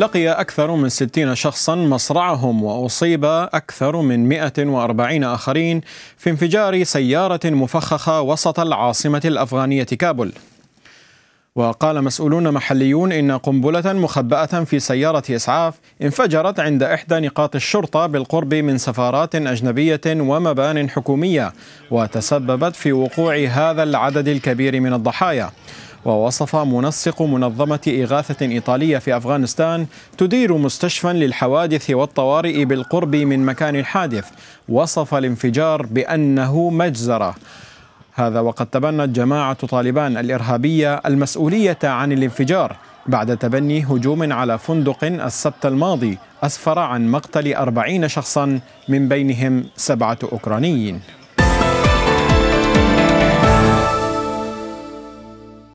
لقي أكثر من 60 شخصا مصرعهم وأصيب أكثر من 140 آخرين في انفجار سيارة مفخخة وسط العاصمة الأفغانية كابول وقال مسؤولون محليون إن قنبلة مخبأة في سيارة إسعاف انفجرت عند إحدى نقاط الشرطة بالقرب من سفارات أجنبية ومبان حكومية وتسببت في وقوع هذا العدد الكبير من الضحايا ووصف منسق منظمة إغاثة إيطالية في أفغانستان تدير مستشفى للحوادث والطوارئ بالقرب من مكان الحادث وصف الانفجار بأنه مجزرة هذا وقد تبنت جماعة طالبان الإرهابية المسؤولية عن الانفجار بعد تبني هجوم على فندق السبت الماضي أسفر عن مقتل أربعين شخصا من بينهم سبعة أوكرانيين